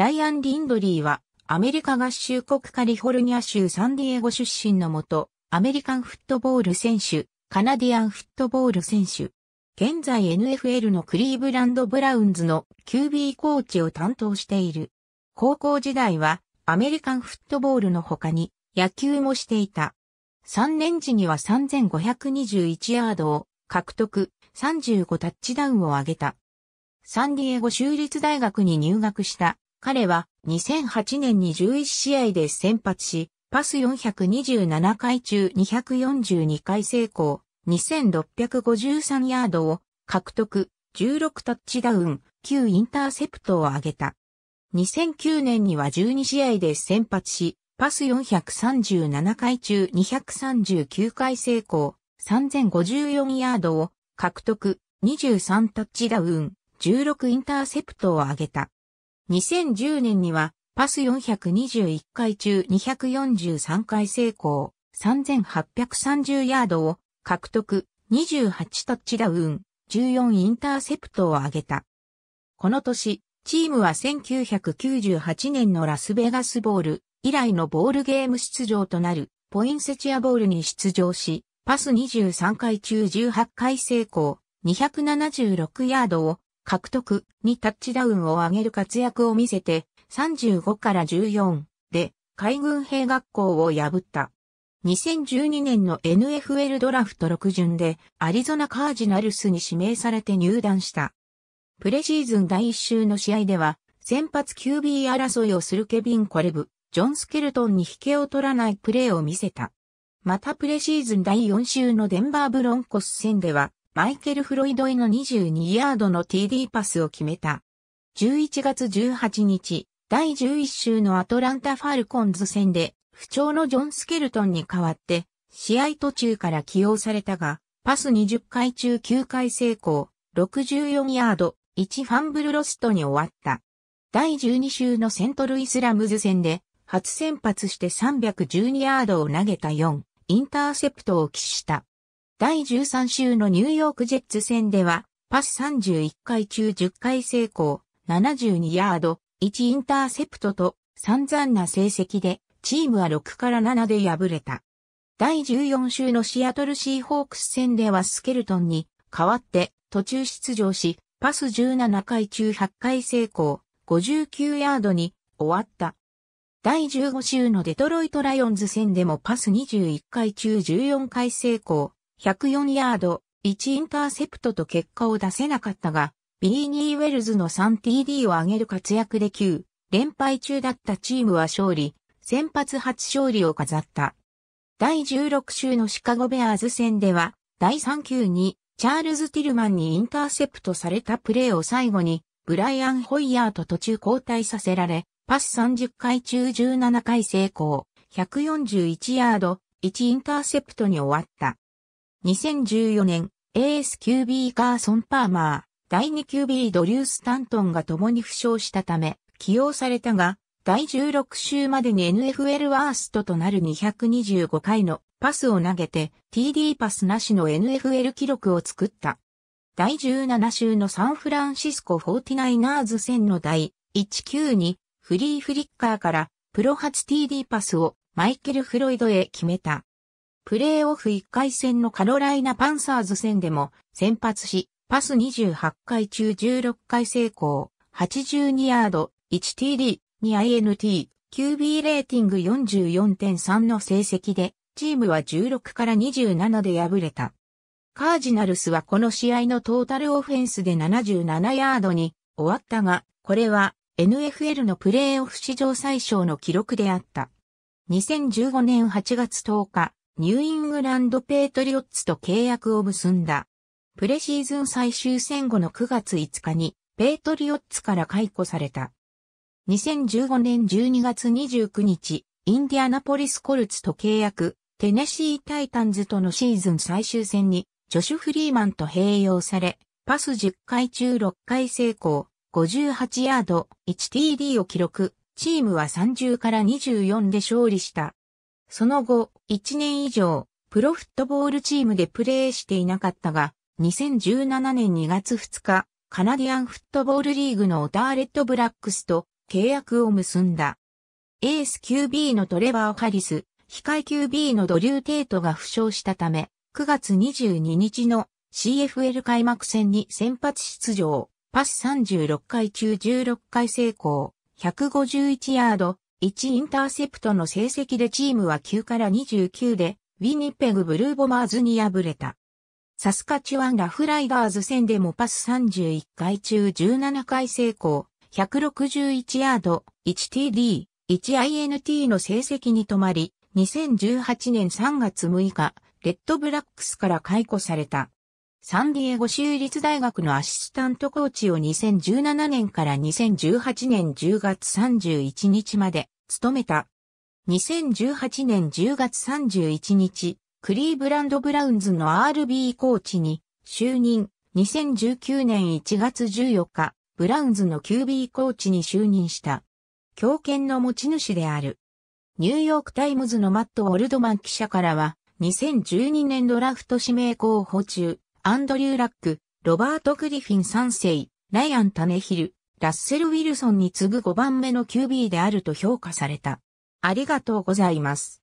ライアン・リンドリーは、アメリカ合衆国カリフォルニア州サンディエゴ出身のもと、アメリカンフットボール選手、カナディアンフットボール選手。現在 NFL のクリーブランド・ブラウンズの QB コーチを担当している。高校時代はアメリカンフットボールの他に野球もしていた。3年時には3521ヤードを獲得、35タッチダウンを挙げた。サンディエゴ州立大学に入学した彼は2008年に11試合で先発し、パス427回中242回成功、2653ヤードを獲得、16タッチダウン、9インターセプトを挙げた。2009年には12試合で先発し、パス437回中239回成功、3054ヤードを獲得、23タッチダウン、16インターセプトを挙げた。2010年には、パス421回中243回成功、3830ヤードを獲得、28タッチダウン、14インターセプトを挙げた。この年、チームは1998年のラスベガスボール以来のボールゲーム出場となるポインセチアボールに出場し、パス23回中18回成功、276ヤードを獲得にタッチダウンを上げる活躍を見せて、35から14で海軍兵学校を破った。2012年の NFL ドラフト6巡でアリゾナカージナルスに指名されて入団した。プレシーズン第1週の試合では、先発 QB 争いをするケビン・コレブ、ジョン・スケルトンに引けを取らないプレーを見せた。またプレシーズン第4週のデンバーブロンコス戦では、マイケル・フロイドへの22ヤードの TD パスを決めた。11月18日、第11週のアトランタ・ファルコンズ戦で、不調のジョン・スケルトンに代わって、試合途中から起用されたが、パス20回中9回成功、64ヤード、1ファンブルロストに終わった。第12週のセントルイスラムズ戦で、初先発して312ヤードを投げた4、インターセプトを喫した。第13週のニューヨークジェッツ戦では、パス31回中10回成功、72ヤード、1インターセプトと散々な成績で、チームは6から7で敗れた。第14週のシアトルシーホークス戦ではスケルトンに代わって途中出場し、パス17回中8回成功、59ヤードに終わった。第15週のデトロイトライオンズ戦でもパス21回中14回成功、104ヤード、1インターセプトと結果を出せなかったが、ビーニー・ウェルズの 3TD を上げる活躍で9、連敗中だったチームは勝利、先発初勝利を飾った。第16週のシカゴベアーズ戦では、第3球に、チャールズ・ティルマンにインターセプトされたプレーを最後に、ブライアン・ホイヤーと途中交代させられ、パス30回中17回成功、141ヤード、1インターセプトに終わった。2014年、ASQB カーソン・パーマー、第 2QB ドリュー・スタントンが共に負傷したため、起用されたが、第16週までに NFL ワーストとなる225回のパスを投げて TD パスなしの NFL 記録を作った。第17週のサンフランシスコ 49ers 戦の第19にフリーフリッカーからプロ初 TD パスをマイケル・フロイドへ決めた。プレーオフ1回戦のカロライナパンサーズ戦でも先発し、パス28回中16回成功、82ヤード、1TD、2INT、QB レーティング44.3の成績で、チームは16から27で敗れた。カージナルスはこの試合のトータルオフェンスで77ヤードに終わったが、これは NFL のプレーオフ史上最小の記録であった。2015年8月10日、ニューイングランドペイトリオッツと契約を結んだ。プレシーズン最終戦後の9月5日に、ペイトリオッツから解雇された。2015年12月29日、インディアナポリスコルツと契約、テネシータイタンズとのシーズン最終戦に、ジョシュ・フリーマンと併用され、パス10回中6回成功、58ヤード、1TD を記録、チームは30から24で勝利した。その後、1年以上、プロフットボールチームでプレーしていなかったが、2017年2月2日、カナディアンフットボールリーグのオターレット・ブラックスと契約を結んだ。エース QB のトレバー・ハリス、控え QB のドリュー・テイトが負傷したため、9月22日の CFL 開幕戦に先発出場、パス36回中16回成功、151ヤード、1インターセプトの成績でチームは9から29で、ウィニペグブルーボマーズに敗れた。サスカチュアンラフライダーズ戦でもパス31回中17回成功、161ヤード、1TD、1INT の成績に止まり、2018年3月6日、レッドブラックスから解雇された。サンディエゴ州立大学のアシスタントコーチを2017年から2018年10月31日まで務めた。2018年10月31日、クリーブランドブラウンズの RB コーチに就任。2019年1月14日、ブラウンズの QB コーチに就任した。強権の持ち主である。ニューヨークタイムズのマット・オルドマン記者からは、2012年ドラフト指名候補中、アンドリュー・ラック、ロバート・グリフィン3世、ライアン・タネヒル、ラッセル・ウィルソンに次ぐ5番目の QB であると評価された。ありがとうございます。